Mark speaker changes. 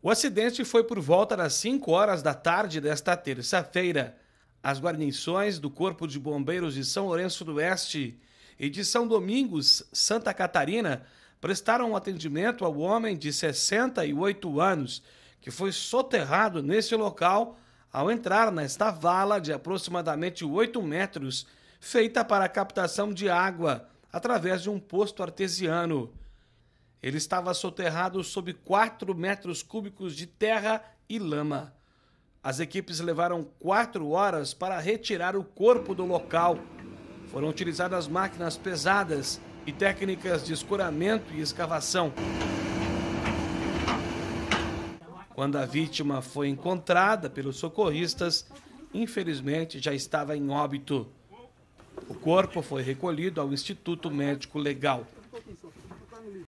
Speaker 1: O acidente foi por volta das 5 horas da tarde desta terça-feira. As guarnições do Corpo de Bombeiros de São Lourenço do Oeste e de São Domingos, Santa Catarina, prestaram atendimento ao homem de 68 anos, que foi soterrado nesse local ao entrar nesta vala de aproximadamente 8 metros, feita para captação de água através de um posto artesiano. Ele estava soterrado sob 4 metros cúbicos de terra e lama. As equipes levaram 4 horas para retirar o corpo do local. Foram utilizadas máquinas pesadas e técnicas de escuramento e escavação. Quando a vítima foi encontrada pelos socorristas, infelizmente já estava em óbito. O corpo foi recolhido ao Instituto Médico
Speaker 2: Legal.